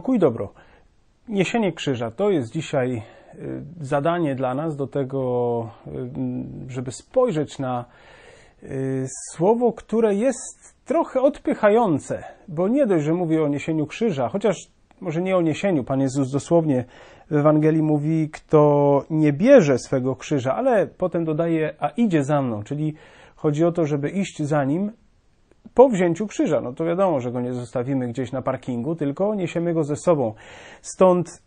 pokój dobro. Niesienie krzyża to jest dzisiaj y, zadanie dla nas do tego, y, żeby spojrzeć na y, słowo, które jest trochę odpychające, bo nie dość, że mówi o niesieniu krzyża, chociaż może nie o niesieniu. Pan Jezus dosłownie w Ewangelii mówi, kto nie bierze swego krzyża, ale potem dodaje, a idzie za mną, czyli chodzi o to, żeby iść za nim po wzięciu krzyża. No to wiadomo, że go nie zostawimy gdzieś na parkingu, tylko niesiemy go ze sobą. Stąd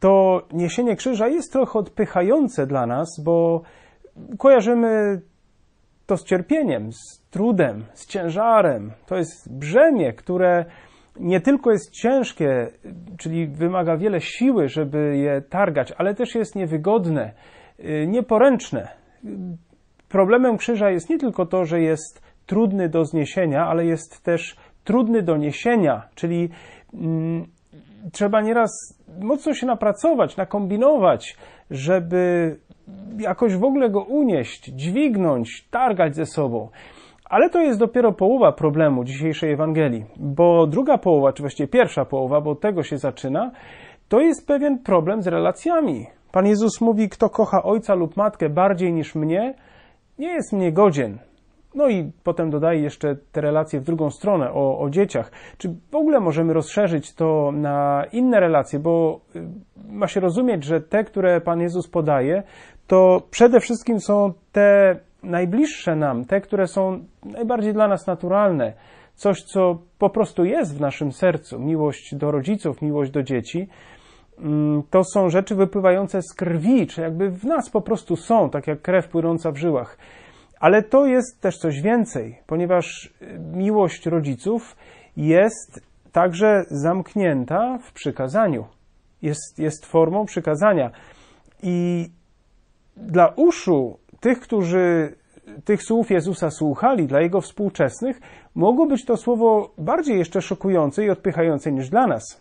to niesienie krzyża jest trochę odpychające dla nas, bo kojarzymy to z cierpieniem, z trudem, z ciężarem. To jest brzemię, które nie tylko jest ciężkie, czyli wymaga wiele siły, żeby je targać, ale też jest niewygodne, y, nieporęczne. Problemem krzyża jest nie tylko to, że jest trudny do zniesienia, ale jest też trudny do niesienia, czyli mm, trzeba nieraz mocno się napracować, nakombinować, żeby jakoś w ogóle go unieść, dźwignąć, targać ze sobą. Ale to jest dopiero połowa problemu dzisiejszej Ewangelii, bo druga połowa, czy właściwie pierwsza połowa, bo od tego się zaczyna, to jest pewien problem z relacjami. Pan Jezus mówi: Kto kocha ojca lub matkę bardziej niż mnie, nie jest mnie godzien. No i potem dodaję jeszcze te relacje w drugą stronę o, o, dzieciach. Czy w ogóle możemy rozszerzyć to na inne relacje, bo y, ma się rozumieć, że te, które Pan Jezus podaje, to przede wszystkim są te najbliższe nam, te, które są najbardziej dla nas naturalne. Coś, co po prostu jest w naszym sercu, miłość do rodziców, miłość do dzieci, mm, to są rzeczy wypływające z krwi, czy jakby w nas po prostu są, tak jak krew płynąca w żyłach. Ale to jest też coś więcej, ponieważ y, miłość rodziców jest także zamknięta w przykazaniu. Jest, jest formą przykazania. I dla uszu tych, którzy tych słów Jezusa słuchali, dla jego współczesnych, mogło być to słowo bardziej jeszcze szokujące i odpychające niż dla nas.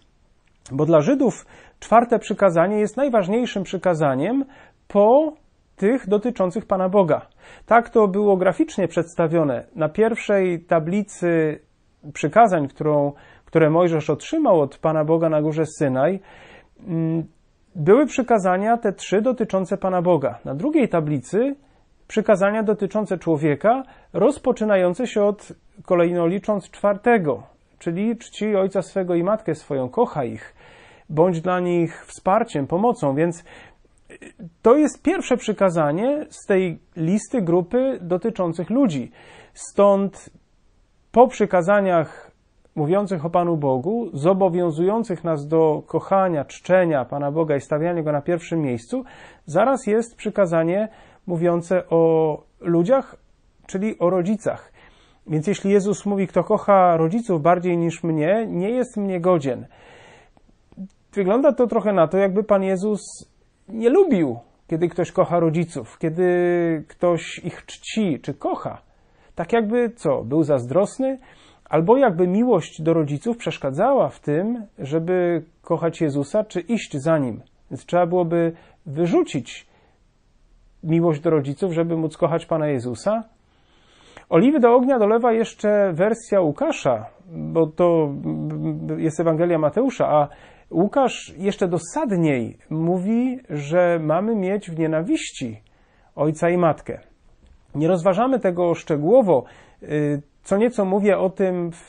Bo dla Żydów czwarte przykazanie jest najważniejszym przykazaniem po tych dotyczących Pana Boga. Tak to było graficznie przedstawione. Na pierwszej tablicy przykazań, którą, które Mojżesz otrzymał od Pana Boga na górze Synaj, mm, były przykazania te trzy dotyczące Pana Boga. Na drugiej tablicy przykazania dotyczące człowieka, rozpoczynające się od kolejno licząc czwartego, czyli czci ojca swego i matkę swoją, kocha ich, bądź dla nich wsparciem, pomocą, więc to jest pierwsze przykazanie z tej listy grupy dotyczących ludzi. Stąd po przykazaniach mówiących o Panu Bogu, zobowiązujących nas do kochania, czczenia Pana Boga i stawiania go na pierwszym miejscu, zaraz jest przykazanie mówiące o ludziach, czyli o rodzicach. Więc jeśli Jezus mówi, kto kocha rodziców bardziej niż mnie, nie jest mnie godzien. Wygląda to trochę na to, jakby Pan Jezus nie lubił, kiedy ktoś kocha rodziców, kiedy ktoś ich czci czy kocha. Tak jakby co, był zazdrosny, albo jakby miłość do rodziców przeszkadzała w tym, żeby kochać Jezusa czy iść za nim. Więc trzeba byłoby wyrzucić miłość do rodziców, żeby móc kochać Pana Jezusa, Oliwy do ognia dolewa jeszcze wersja Łukasza, bo to jest Ewangelia Mateusza, a Łukasz jeszcze dosadniej mówi, że mamy mieć w nienawiści ojca i matkę. Nie rozważamy tego szczegółowo. Y, co nieco mówię o tym w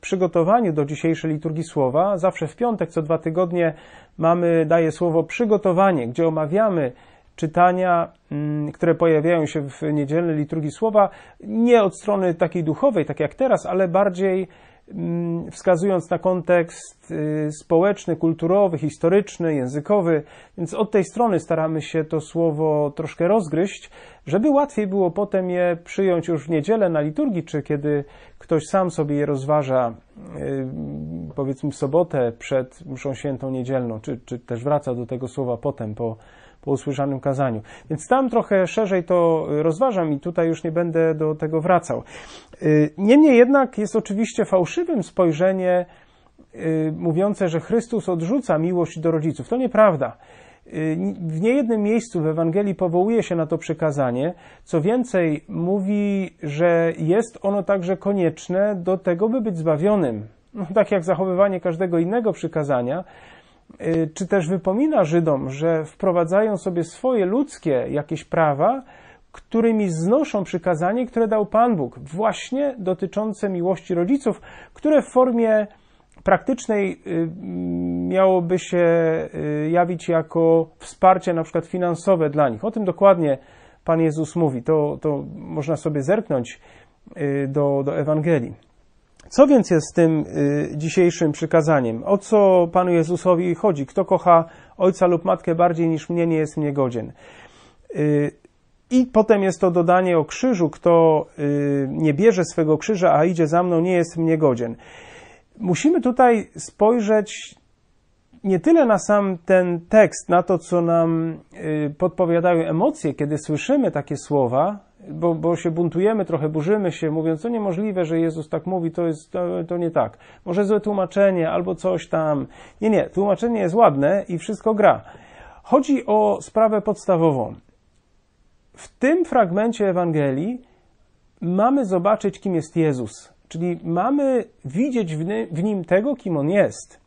przygotowaniu do dzisiejszej liturgii słowa. Zawsze w piątek, co dwa tygodnie, mamy, daje słowo przygotowanie, gdzie omawiamy czytania, mm, które pojawiają się w niedzielnej liturgii słowa, nie od strony takiej duchowej, tak jak teraz, ale bardziej mm, wskazując na kontekst y, społeczny, kulturowy, historyczny, językowy. Więc od tej strony staramy się to słowo troszkę rozgryźć, żeby łatwiej było potem je przyjąć już w niedzielę na liturgii, czy kiedy ktoś sam sobie je rozważa, e, powiedzmy w sobotę przed mszą świętą niedzielną, czy, czy też wraca do tego słowa potem, po, po usłyszanym kazaniu. Więc tam trochę szerzej to rozważam i tutaj już nie będę do tego wracał. E, niemniej jednak jest oczywiście fałszywym spojrzenie e, mówiące, że Chrystus odrzuca miłość do rodziców. To nieprawda. Y, w niejednym miejscu w Ewangelii powołuje się na to przykazanie. Co więcej, mówi, że jest ono także konieczne do tego, by być zbawionym. No, tak jak zachowywanie każdego innego przykazania, y, czy też wypomina Żydom, że wprowadzają sobie swoje ludzkie jakieś prawa, którymi znoszą przykazanie, które dał Pan Bóg, właśnie dotyczące miłości rodziców, które w formie praktycznej y, miałoby się y, jawić jako wsparcie na przykład finansowe dla nich. O tym dokładnie Pan Jezus mówi. To, to można sobie zerknąć y, do, do Ewangelii. Co więc jest z tym dzisiejszym przykazaniem? O co Panu Jezusowi chodzi? Kto kocha ojca lub matkę bardziej niż mnie, nie jest mnie godzien. I potem jest to dodanie o krzyżu, kto nie bierze swego krzyża, a idzie za mną, nie jest mnie godzien musimy tutaj spojrzeć nie tyle na sam ten tekst, na to, co nam y, podpowiadają emocje, kiedy słyszymy takie słowa, bo, bo się buntujemy, trochę burzymy się, mówiąc, to niemożliwe, że Jezus tak mówi, to, jest, to, to nie tak. Może złe tłumaczenie albo coś tam. Nie, nie, tłumaczenie jest ładne i wszystko gra. Chodzi o sprawę podstawową. W tym fragmencie Ewangelii mamy zobaczyć, kim jest Jezus. Czyli mamy widzieć w nim tego, kim on jest.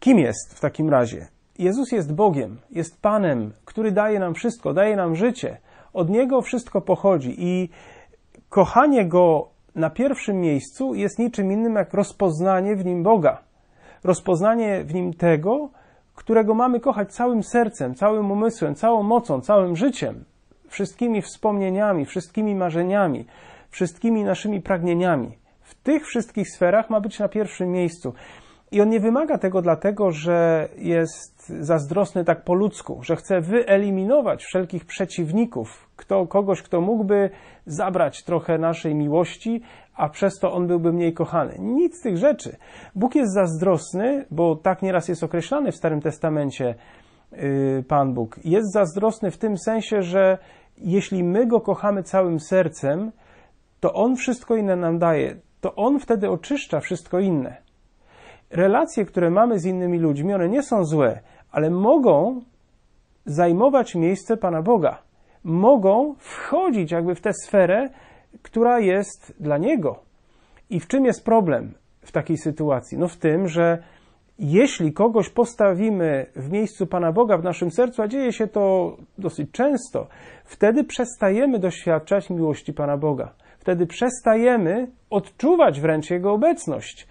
Kim jest w takim razie? Jezus jest Bogiem, jest Panem, który daje nam wszystko, daje nam życie. Od Niego wszystko pochodzi i kochanie Go na pierwszym miejscu jest niczym innym jak rozpoznanie w nim Boga. Rozpoznanie w nim tego, którego mamy kochać całym sercem, całym umysłem, całą mocą, całym życiem, wszystkimi wspomnieniami, wszystkimi marzeniami wszystkimi naszymi pragnieniami. W tych wszystkich sferach ma być na pierwszym miejscu. I on nie wymaga tego dlatego, że jest zazdrosny tak po ludzku, że chce wyeliminować wszelkich przeciwników, kto, kogoś, kto mógłby zabrać trochę naszej miłości, a przez to on byłby mniej kochany. Nic z tych rzeczy. Bóg jest zazdrosny, bo tak nieraz jest określany w Starym Testamencie yy, Pan Bóg. Jest zazdrosny w tym sensie, że jeśli my go kochamy całym sercem, to On wszystko inne nam daje, to On wtedy oczyszcza wszystko inne. Relacje, które mamy z innymi ludźmi, one nie są złe, ale mogą zajmować miejsce Pana Boga. Mogą wchodzić jakby w tę sferę, która jest dla Niego. I w czym jest problem w takiej sytuacji? No w tym, że jeśli kogoś postawimy w miejscu Pana Boga w naszym sercu, a dzieje się to dosyć często, wtedy przestajemy doświadczać miłości Pana Boga wtedy przestajemy odczuwać wręcz Jego obecność.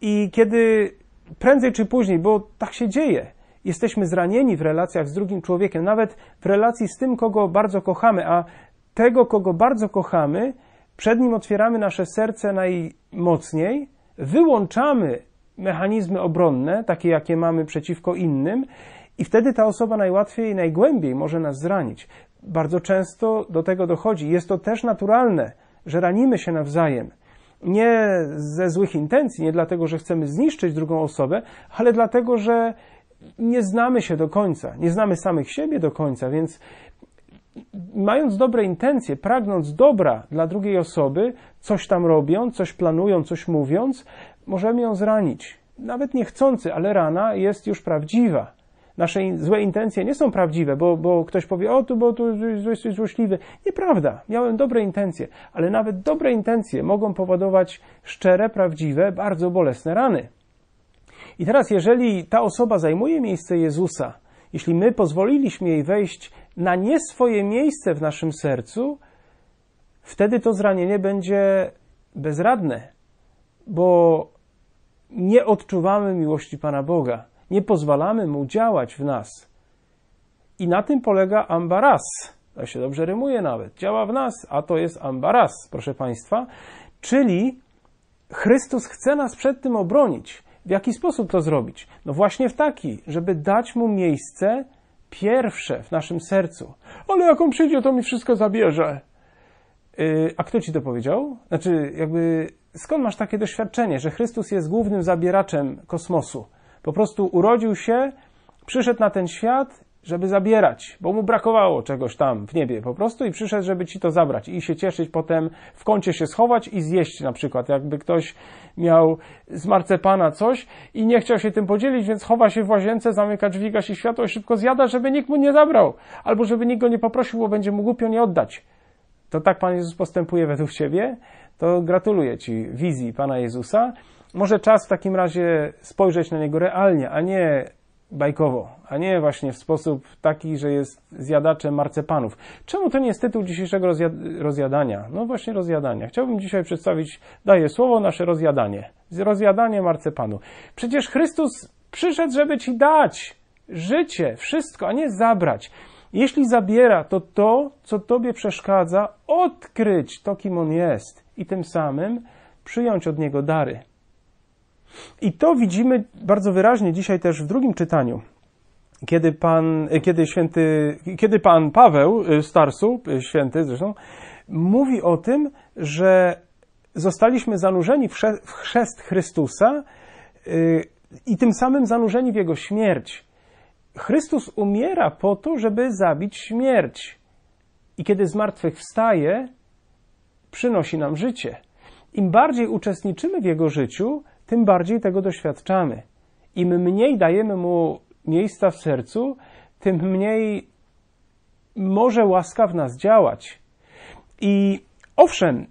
I kiedy prędzej czy później, bo tak się dzieje, jesteśmy zranieni w relacjach z drugim człowiekiem, nawet w relacji z tym, kogo bardzo kochamy, a tego, kogo bardzo kochamy, przed nim otwieramy nasze serce najmocniej, wyłączamy mechanizmy obronne, takie jakie mamy przeciwko innym, i wtedy ta osoba najłatwiej i najgłębiej może nas zranić. Bardzo często do tego dochodzi. Jest to też naturalne że ranimy się nawzajem nie ze złych intencji, nie dlatego, że chcemy zniszczyć drugą osobę, ale dlatego, że nie znamy się do końca, nie znamy samych siebie do końca, więc mając dobre intencje, pragnąc dobra dla drugiej osoby, coś tam robiąc, coś planując, coś mówiąc, możemy ją zranić. Nawet niechcący, ale rana jest już prawdziwa nasze złe intencje nie są prawdziwe, bo, bo ktoś powie, o tu, bo tu jesteś złośliwy. Nieprawda, miałem dobre intencje, ale nawet dobre intencje mogą powodować szczere, prawdziwe, bardzo bolesne rany. I teraz, jeżeli ta osoba zajmuje miejsce Jezusa, jeśli my pozwoliliśmy jej wejść na nie swoje miejsce w naszym sercu, wtedy to zranienie będzie bezradne, bo nie odczuwamy miłości Pana Boga nie pozwalamy mu działać w nas. I na tym polega ambaras. To się dobrze rymuje nawet. Działa w nas, a to jest ambaras, proszę Państwa. Czyli Chrystus chce nas przed tym obronić. W jaki sposób to zrobić? No właśnie w taki, żeby dać mu miejsce pierwsze w naszym sercu. Ale jak on przyjdzie, to mi wszystko zabierze. Yy, a kto ci to powiedział? Znaczy, jakby skąd masz takie doświadczenie, że Chrystus jest głównym zabieraczem kosmosu? Po prostu urodził się, przyszedł na ten świat, żeby zabierać, bo mu brakowało czegoś tam w niebie po prostu i przyszedł, żeby ci to zabrać i się cieszyć potem, w kącie się schować i zjeść na przykład, jakby ktoś miał z marcepana coś i nie chciał się tym podzielić, więc chowa się w łazience, zamyka drzwi, gasi światło i szybko zjada, żeby nikt mu nie zabrał, albo żeby nikt go nie poprosił, bo będzie mu głupio nie oddać. To tak Pan Jezus postępuje według Ciebie? To gratuluję Ci wizji Pana Jezusa może czas w takim razie spojrzeć na niego realnie, a nie bajkowo, a nie właśnie w sposób taki, że jest zjadaczem marcepanów. Czemu to nie jest tytuł dzisiejszego rozjadania? No właśnie rozjadania. Chciałbym dzisiaj przedstawić, daję słowo, nasze rozjadanie. Rozjadanie marcepanu. Przecież Chrystus przyszedł, żeby ci dać życie, wszystko, a nie zabrać. Jeśli zabiera, to to, co tobie przeszkadza, odkryć to, kim on jest i tym samym przyjąć od niego dary. I to widzimy bardzo wyraźnie dzisiaj też w drugim czytaniu. Kiedy pan, e, kiedy święty, kiedy pan Paweł Starsu, e, e, święty zresztą, mówi o tym, że zostaliśmy zanurzeni w chrzest Chrystusa i tym samym zanurzeni w jego śmierć. Chrystus umiera po to, żeby zabić śmierć. I kiedy zmartwychwstaje, przynosi nam życie. Im bardziej uczestniczymy w jego życiu, tym bardziej tego doświadczamy. Im mniej dajemy mu miejsca w sercu, tym mniej może łaska w nas działać. I owszem,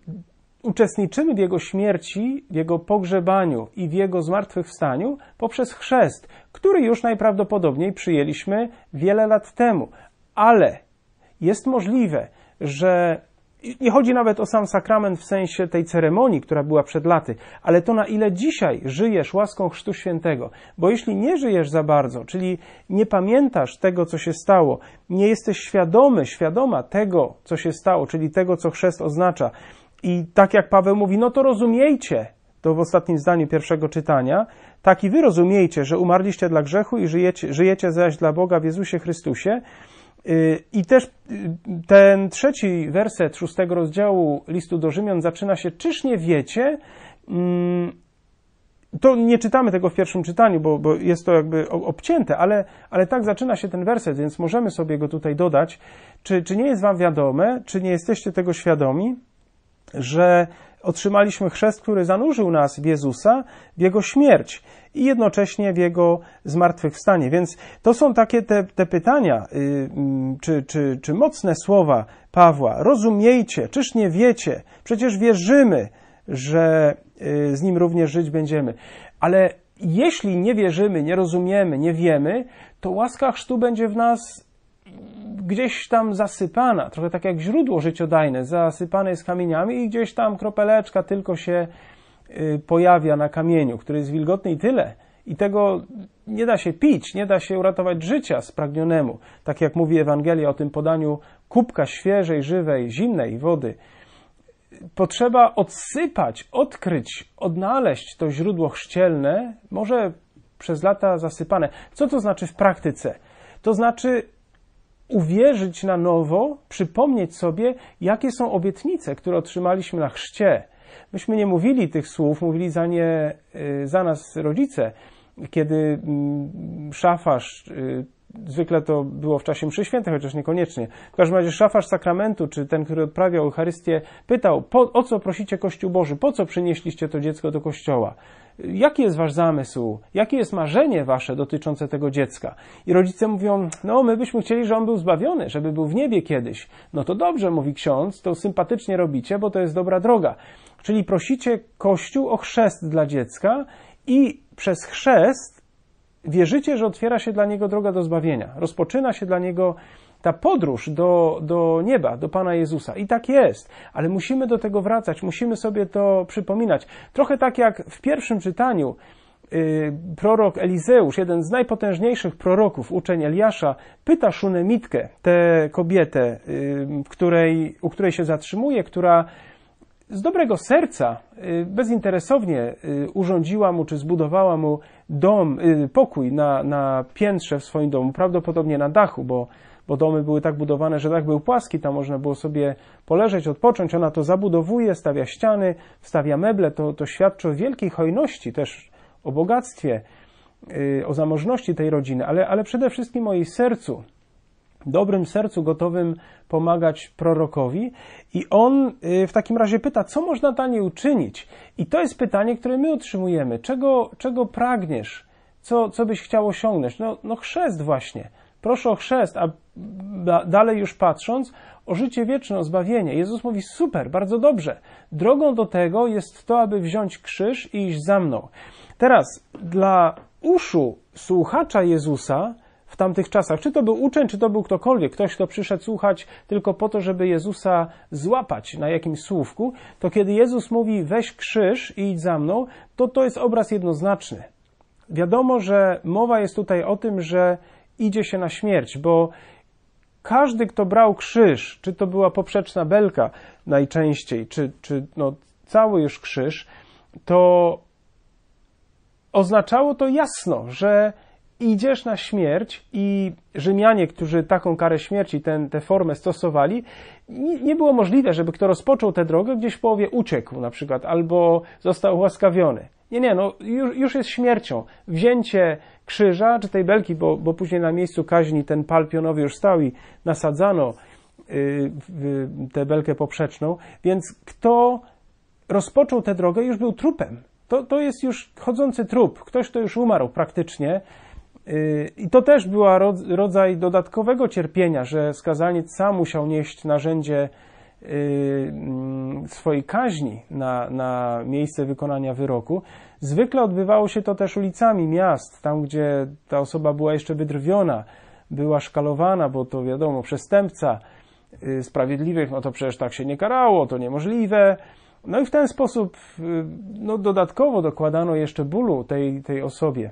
uczestniczymy w Jego śmierci, w Jego pogrzebaniu i w Jego zmartwychwstaniu poprzez chrzest, który już najprawdopodobniej przyjęliśmy wiele lat temu. Ale jest możliwe, że nie chodzi nawet o sam sakrament w sensie tej ceremonii, która była przed laty, ale to na ile dzisiaj żyjesz łaską Chrztu Świętego. Bo jeśli nie żyjesz za bardzo, czyli nie pamiętasz tego, co się stało, nie jesteś świadomy, świadoma tego, co się stało, czyli tego, co chrzest oznacza, i tak jak Paweł mówi, no to rozumiejcie, to w ostatnim zdaniu pierwszego czytania, tak i wy rozumiejcie, że umarliście dla grzechu i żyjecie, żyjecie zaś dla Boga w Jezusie Chrystusie, Y, I też y, ten trzeci werset szóstego rozdziału listu do Rzymian zaczyna się: Czyż nie wiecie? Mm, to nie czytamy tego w pierwszym czytaniu, bo, bo jest to jakby obcięte, ale, ale tak zaczyna się ten werset, więc możemy sobie go tutaj dodać. Czy, czy nie jest Wam wiadome, czy nie jesteście tego świadomi, że otrzymaliśmy chrzest, który zanurzył nas w Jezusa, w Jego śmierć i jednocześnie w jego zmartwychwstanie. Więc to są takie te, te pytania, yy, czy, czy, czy mocne słowa Pawła. Rozumiejcie, czyż nie wiecie? Przecież wierzymy, że yy, z nim również żyć będziemy. Ale jeśli nie wierzymy, nie rozumiemy, nie wiemy, to łaska chrztu będzie w nas gdzieś tam zasypana, trochę tak jak źródło życiodajne, zasypane jest kamieniami i gdzieś tam kropeleczka tylko się Y, pojawia na kamieniu, który jest wilgotny i tyle. I tego nie da się pić, nie da się uratować życia spragnionemu. Tak jak mówi Ewangelia o tym podaniu kubka świeżej, żywej, zimnej wody. Potrzeba odsypać, odkryć, odnaleźć to źródło chrzcielne, może przez lata zasypane. Co to znaczy w praktyce? To znaczy uwierzyć na nowo, przypomnieć sobie, jakie są obietnice, które otrzymaliśmy na chrzcie Myśmy nie mówili tych słów, mówili za nie y, za nas rodzice. Kiedy mm, szafarz, y, zwykle to było w czasie mszy świętej, chociaż niekoniecznie, w każdym razie szafarz sakramentu, czy ten, który odprawiał Eucharystię, pytał, po, o co prosicie Kościół Boży, po co przynieśliście to dziecko do Kościoła? jaki jest wasz zamysł, jakie jest marzenie wasze dotyczące tego dziecka. I rodzice mówią, no my byśmy chcieli, żeby on był zbawiony, żeby był w niebie kiedyś. No to dobrze, mówi ksiądz, to sympatycznie robicie, bo to jest dobra droga. Czyli prosicie Kościół o chrzest dla dziecka i przez chrzest wierzycie, że otwiera się dla niego droga do zbawienia, rozpoczyna się dla niego ta podróż do, do nieba, do Pana Jezusa. I tak jest, ale musimy do tego wracać, musimy sobie to przypominać. Trochę tak jak w pierwszym czytaniu y, prorok Elizeusz, jeden z najpotężniejszych proroków, uczeń Eliasza, pyta Szunemitkę, tę kobietę, w y, której, u której się zatrzymuje, która z dobrego serca, y, bezinteresownie y, urządziła mu czy zbudowała mu dom, y, pokój na, na piętrze w swoim domu, prawdopodobnie na dachu, bo, bo domy były tak budowane, że dach był płaski, tam można było sobie poleżeć, odpocząć. Ona to zabudowuje, stawia ściany, stawia meble. To, to świadczy o wielkiej hojności, też o bogactwie, o zamożności tej rodziny, ale, ale przede wszystkim o jej sercu dobrym sercu, gotowym pomagać prorokowi. I on y, w takim razie pyta, co można dla niej uczynić? I to jest pytanie, które my otrzymujemy. Czego, czego pragniesz? Co, co byś chciał osiągnąć? No, no chrzest właśnie. Proszę o chrzest, a dalej już patrząc, o życie wieczne, o zbawienie. Jezus mówi: Super, bardzo dobrze. Drogą do tego jest to, aby wziąć krzyż i iść za mną. Teraz dla uszu słuchacza Jezusa w tamtych czasach. Czy to był uczeń, czy to był ktokolwiek, ktoś, kto przyszedł słuchać tylko po to, żeby Jezusa złapać na jakimś słówku, to kiedy Jezus mówi weź krzyż i idź za mną, to to jest obraz jednoznaczny. Wiadomo, że mowa jest tutaj o tym, że idzie się na śmierć, bo każdy, kto brał krzyż, czy to była poprzeczna belka najczęściej, czy, czy no, cały już krzyż, to oznaczało to jasno, że idziesz na śmierć i Rzymianie, którzy taką karę śmierci, tę formę stosowali, nie, było możliwe, żeby kto rozpoczął tę drogę, gdzieś w połowie uciekł na przykład, albo został łaskawiony. Nie, nie, no już, już jest śmiercią. Wzięcie krzyża czy tej belki, bo, bo później na miejscu kaźni ten pal pionowy już stał i nasadzano yy, yy, tę belkę poprzeczną, więc kto rozpoczął tę drogę, już był trupem. To, to jest już chodzący trup, ktoś, kto już umarł praktycznie, i to też była rodzaj dodatkowego cierpienia, że skazaniec sam musiał nieść narzędzie y, mm, swojej kaźni na, na miejsce wykonania wyroku. Zwykle odbywało się to też ulicami miast, tam gdzie ta osoba była jeszcze wydrwiona, była szkalowana, bo to wiadomo, przestępca y, sprawiedliwych, no to przecież tak się nie karało, to niemożliwe. No i w ten sposób y, no, dodatkowo dokładano jeszcze bólu tej, tej osobie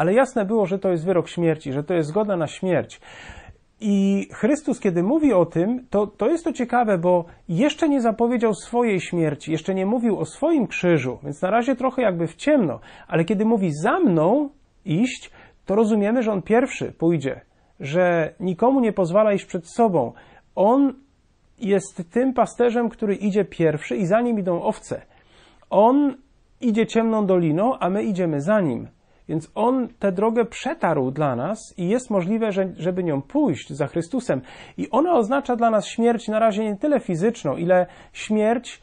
ale jasne było, że to jest wyrok śmierci, że to jest zgoda na śmierć. I Chrystus, kiedy mówi o tym, to, to jest to ciekawe, bo jeszcze nie zapowiedział swojej śmierci, jeszcze nie mówił o swoim krzyżu, więc na razie trochę jakby w ciemno, ale kiedy mówi za mną iść, to rozumiemy, że on pierwszy pójdzie, że nikomu nie pozwala iść przed sobą. On jest tym pasterzem, który idzie pierwszy i za nim idą owce. On idzie ciemną doliną, a my idziemy za nim. Więc On tę drogę przetarł dla nas i jest możliwe, że, żeby nią pójść za Chrystusem. I ona oznacza dla nas śmierć na razie nie tyle fizyczną, ile śmierć,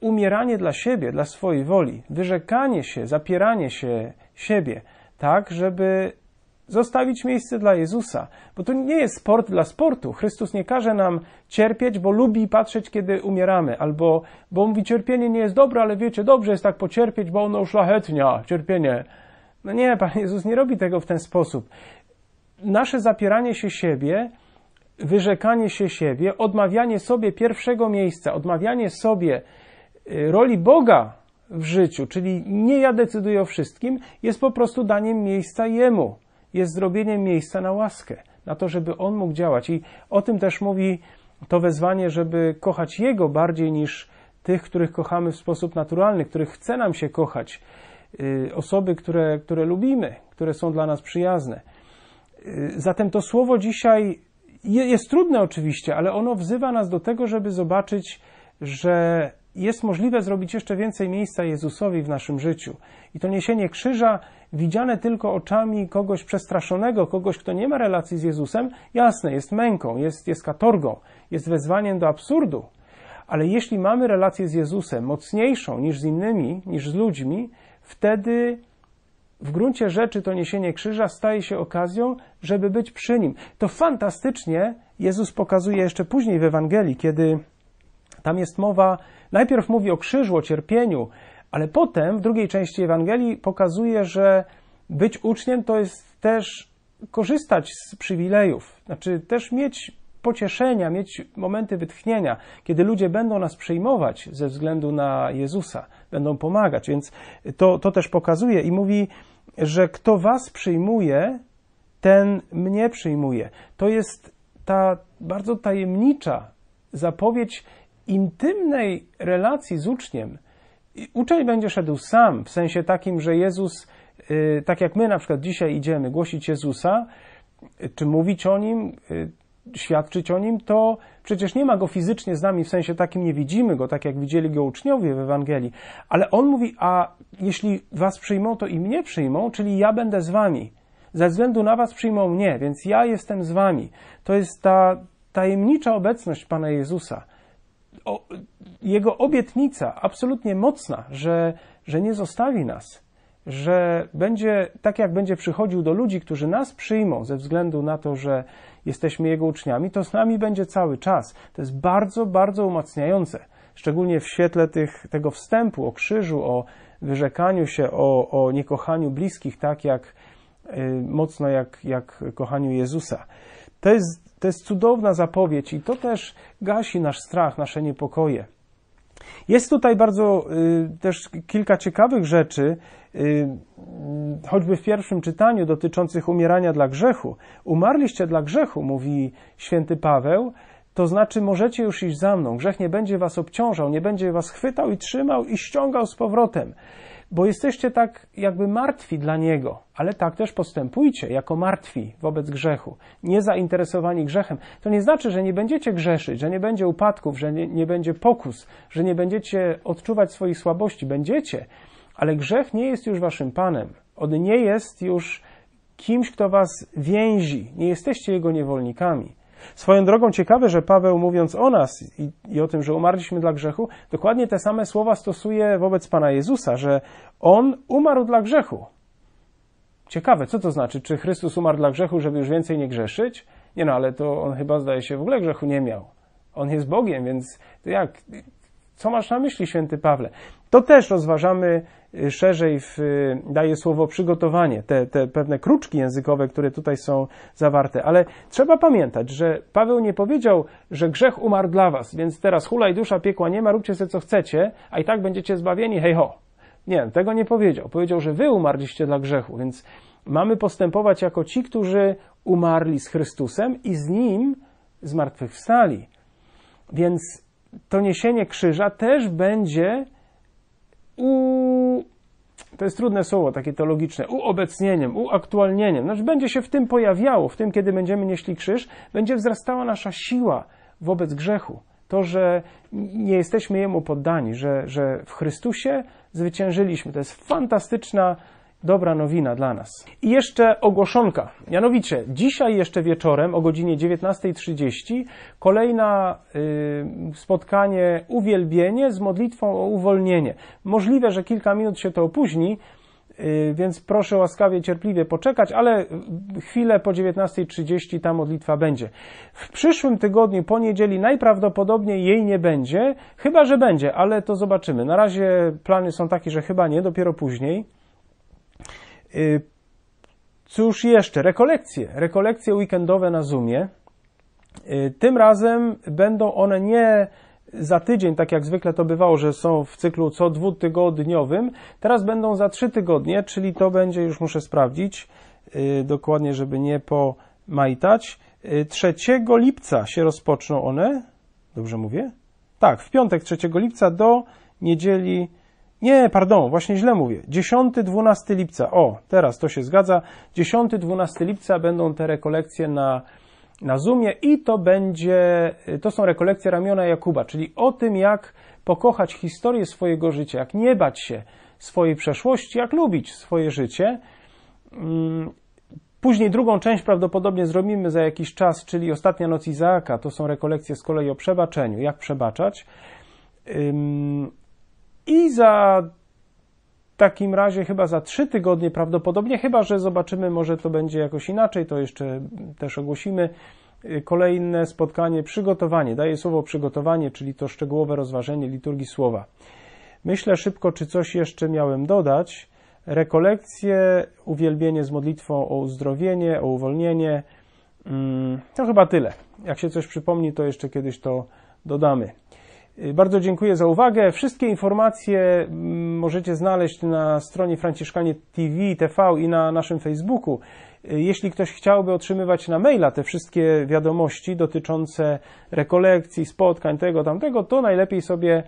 umieranie dla siebie, dla swojej woli, wyrzekanie się, zapieranie się siebie, tak, żeby zostawić miejsce dla Jezusa. Bo to nie jest sport dla sportu. Chrystus nie każe nam cierpieć, bo lubi patrzeć, kiedy umieramy. Albo, bo mówi, cierpienie nie jest dobre, ale wiecie, dobrze jest tak pocierpieć, bo ono uszlachetnia cierpienie no nie, Pan Jezus nie robi tego w ten sposób. Nasze zapieranie się siebie, wyrzekanie się siebie, odmawianie sobie pierwszego miejsca, odmawianie sobie y, roli Boga w życiu, czyli nie ja decyduję o wszystkim, jest po prostu daniem miejsca Jemu, jest zrobieniem miejsca na łaskę, na to, żeby On mógł działać. I o tym też mówi to wezwanie, żeby kochać Jego bardziej niż tych, których kochamy w sposób naturalny, których chce nam się kochać. Y, osoby, które, które lubimy, które są dla nas przyjazne. Y, zatem to słowo dzisiaj jest trudne oczywiście, ale ono wzywa nas do tego, żeby zobaczyć, że jest możliwe zrobić jeszcze więcej miejsca Jezusowi w naszym życiu. I to niesienie krzyża, widziane tylko oczami kogoś przestraszonego, kogoś, kto nie ma relacji z Jezusem, jasne, jest męką, jest, jest katorgą, jest wezwaniem do absurdu. Ale jeśli mamy relację z Jezusem mocniejszą niż z innymi, niż z ludźmi, wtedy w gruncie rzeczy to niesienie krzyża staje się okazją, żeby być przy nim. To fantastycznie Jezus pokazuje jeszcze później w Ewangelii, kiedy tam jest mowa, najpierw mówi o krzyżu, o cierpieniu, ale potem w drugiej części Ewangelii pokazuje, że być uczniem to jest też korzystać z przywilejów, znaczy też mieć pocieszenia, mieć momenty wytchnienia, kiedy ludzie będą nas przyjmować ze względu na Jezusa, będą pomagać. Więc to, to też pokazuje i mówi, że kto was przyjmuje, ten mnie przyjmuje. To jest ta bardzo tajemnicza zapowiedź intymnej relacji z uczniem. Uczeń będzie szedł sam, w sensie takim, że Jezus, y, tak jak my na przykład dzisiaj idziemy głosić Jezusa, y, czy mówić o nim, y, świadczyć o nim, to przecież nie ma go fizycznie z nami, w sensie takim nie widzimy go, tak jak widzieli go uczniowie w Ewangelii. Ale on mówi: A jeśli was przyjmą, to i mnie przyjmą, czyli ja będę z wami. Ze względu na was przyjmą mnie, więc ja jestem z wami. To jest ta tajemnicza obecność Pana Jezusa. O, jego obietnica, absolutnie mocna, że, że nie zostawi nas że będzie tak, jak będzie przychodził do ludzi, którzy nas przyjmą ze względu na to, że jesteśmy Jego uczniami, to z nami będzie cały czas. To jest bardzo, bardzo umacniające, szczególnie w świetle tych, tego wstępu o krzyżu, o wyrzekaniu się, o, o niekochaniu bliskich tak jak y, mocno jak, jak kochaniu Jezusa. To jest, to jest cudowna zapowiedź i to też gasi nasz strach, nasze niepokoje. Jest tutaj bardzo y, też kilka ciekawych rzeczy, y, choćby w pierwszym czytaniu dotyczących umierania dla grzechu. Umarliście dla grzechu, mówi święty Paweł, to znaczy możecie już iść za mną. Grzech nie będzie was obciążał, nie będzie was chwytał i trzymał i ściągał z powrotem bo jesteście tak jakby martwi dla Niego, ale tak też postępujcie, jako martwi wobec grzechu, niezainteresowani grzechem. To nie znaczy, że nie będziecie grzeszyć, że nie będzie upadków, że nie, nie będzie pokus, że nie będziecie odczuwać swoich słabości. Będziecie, ale grzech nie jest już waszym Panem. On nie jest już kimś, kto was więzi. Nie jesteście Jego niewolnikami. Swoją drogą ciekawe, że Paweł mówiąc o nas i, i, o tym, że umarliśmy dla grzechu, dokładnie te same słowa stosuje wobec Pana Jezusa, że On umarł dla grzechu. Ciekawe, co to znaczy? Czy Chrystus umarł dla grzechu, żeby już więcej nie grzeszyć? Nie no, ale to On chyba zdaje się w ogóle grzechu nie miał. On jest Bogiem, więc jak? Co masz na myśli, święty Pawle? To też rozważamy y, szerzej, w, y, daje słowo przygotowanie, te, te pewne kruczki językowe, które tutaj są zawarte. Ale trzeba pamiętać, że Paweł nie powiedział, że grzech umarł dla was, więc teraz hula i dusza piekła nie ma, róbcie sobie co chcecie, a i tak będziecie zbawieni, hej ho. Nie, tego nie powiedział. Powiedział, że wy umarliście dla grzechu, więc mamy postępować jako ci, którzy umarli z Chrystusem i z Nim zmartwychwstali. Więc to niesienie krzyża też będzie u... To jest trudne słowo, takie teologiczne. Uobecnieniem, uaktualnieniem. Znaczy będzie się w tym pojawiało, w tym, kiedy będziemy nieśli krzyż, będzie wzrastała nasza siła wobec grzechu. To, że nie jesteśmy Jemu poddani, że, że w Chrystusie zwyciężyliśmy. To jest fantastyczna dobra nowina dla nas. I jeszcze ogłoszonka. Mianowicie, dzisiaj jeszcze wieczorem o godzinie 19.30 kolejne y, spotkanie uwielbienie z modlitwą o uwolnienie. Możliwe, że kilka minut się to opóźni, y, więc proszę łaskawie, cierpliwie poczekać, ale chwilę po 19.30 ta modlitwa będzie. W przyszłym tygodniu, poniedzieli, najprawdopodobniej jej nie będzie, chyba że będzie, ale to zobaczymy. Na razie plany są takie, że chyba nie, dopiero później. Y, cóż jeszcze? Rekolekcje. Rekolekcje weekendowe na Zoomie. Y, tym razem będą one nie za tydzień, tak jak zwykle to bywało, że są w cyklu co dwutygodniowym. Teraz będą za trzy tygodnie, czyli to będzie, już muszę sprawdzić y, dokładnie, żeby nie pomajtać. 3 lipca się rozpoczną one. Dobrze mówię? Tak, w piątek 3 lipca do niedzieli nie, pardon, właśnie źle mówię. 10-12 lipca, o, teraz to się zgadza. 10-12 lipca będą te rekolekcje na, na Zoomie i to będzie, to są rekolekcje ramiona Jakuba, czyli o tym, jak pokochać historię swojego życia, jak nie bać się swojej przeszłości, jak lubić swoje życie. Mm, później drugą część prawdopodobnie zrobimy za jakiś czas, czyli Ostatnia Noc Izaaka. To są rekolekcje z kolei o przebaczeniu, jak przebaczać i za takim razie chyba za trzy tygodnie prawdopodobnie, chyba że zobaczymy, może to będzie jakoś inaczej, to jeszcze też ogłosimy. Y, kolejne spotkanie, przygotowanie, daję słowo przygotowanie, czyli to szczegółowe rozważenie liturgii słowa. Myślę szybko, czy coś jeszcze miałem dodać. Rekolekcje, uwielbienie z modlitwą o uzdrowienie, o uwolnienie. Mm, to chyba tyle. Jak się coś przypomni, to jeszcze kiedyś to dodamy. Y, bardzo dziękuję za uwagę. Wszystkie informacje mm, możecie znaleźć na stronie Franciszkanie TV, TV i na naszym Facebooku. Y, jeśli ktoś chciałby otrzymywać na maila te wszystkie wiadomości dotyczące rekolekcji, spotkań, tego, tamtego, to najlepiej sobie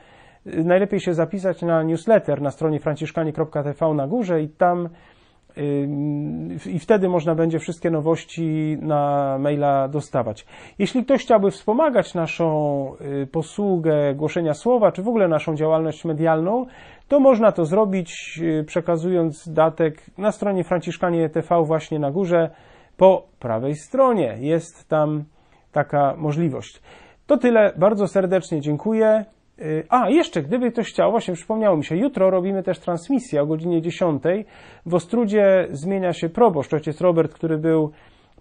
y, najlepiej się zapisać na newsletter na stronie franciszkanie.tv na górze i tam i wtedy można będzie wszystkie nowości na maila dostawać. Jeśli ktoś chciałby wspomagać naszą y, posługę głoszenia słowa, czy w ogóle naszą działalność medialną, to można to zrobić y, przekazując datek na stronie Franciszkanie TV właśnie na górze po prawej stronie. Jest tam taka możliwość. To tyle, bardzo serdecznie dziękuję. A, jeszcze, gdyby ktoś chciał, właśnie przypomniało mi się, jutro robimy też transmisję o godzinie 10. W Ostrudzie zmienia się proboszcz, ojciec Robert, który był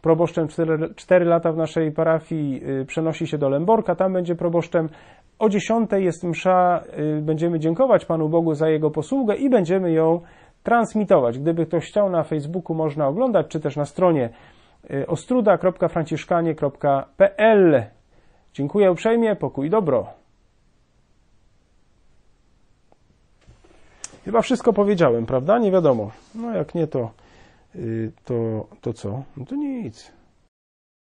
proboszczem 4, 4 lata w naszej parafii, y, przenosi się do Lęborka, tam będzie proboszczem. O 10 jest msza, y, będziemy dziękować Panu Bogu za jego posługę i będziemy ją transmitować. Gdyby ktoś chciał, na Facebooku można oglądać, czy też na stronie y, ostruda.franciszkanie.pl. Dziękuję uprzejmie, pokój dobro. Chyba wszystko powiedziałem, prawda? Nie wiadomo. No jak nie, to, y, to, to co? No to nic.